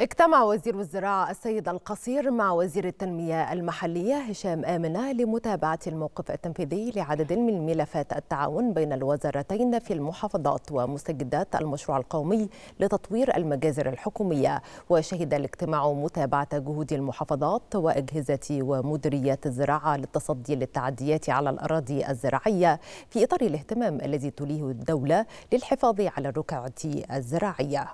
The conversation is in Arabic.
اجتمع وزير الزراعة السيد القصير مع وزير التنمية المحلية هشام آمنة لمتابعة الموقف التنفيذي لعدد من ملفات التعاون بين الوزارتين في المحافظات ومستجدات المشروع القومي لتطوير المجازر الحكومية وشهد الاجتماع متابعة جهود المحافظات وأجهزة ومديريات الزراعة للتصدي للتعديات على الأراضي الزراعية في إطار الاهتمام الذي تليه الدولة للحفاظ على الركعة الزراعية